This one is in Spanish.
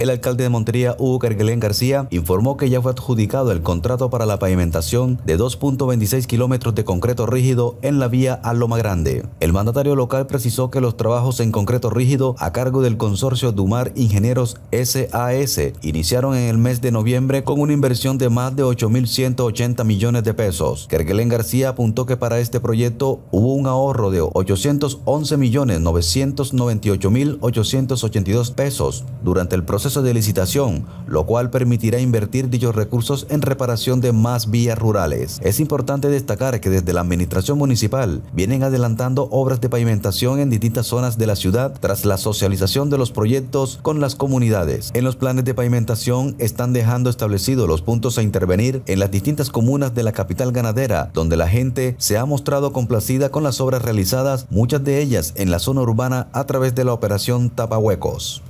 El alcalde de Montería, Hugo Kerguelen García, informó que ya fue adjudicado el contrato para la pavimentación de 2.26 kilómetros de concreto rígido en la vía a Loma Grande. El mandatario local precisó que los trabajos en concreto rígido a cargo del consorcio Dumar Ingenieros SAS iniciaron en el mes de noviembre con una inversión de más de 8.180 millones de pesos. Kerguelen García apuntó que para este proyecto hubo un ahorro de 811.998.882 pesos durante el proceso de licitación, lo cual permitirá invertir dichos recursos en reparación de más vías rurales. Es importante destacar que desde la administración municipal vienen adelantando obras de pavimentación en distintas zonas de la ciudad tras la socialización de los proyectos con las comunidades. En los planes de pavimentación están dejando establecidos los puntos a intervenir en las distintas comunas de la capital ganadera, donde la gente se ha mostrado complacida con las obras realizadas, muchas de ellas en la zona urbana a través de la operación Tapahuecos.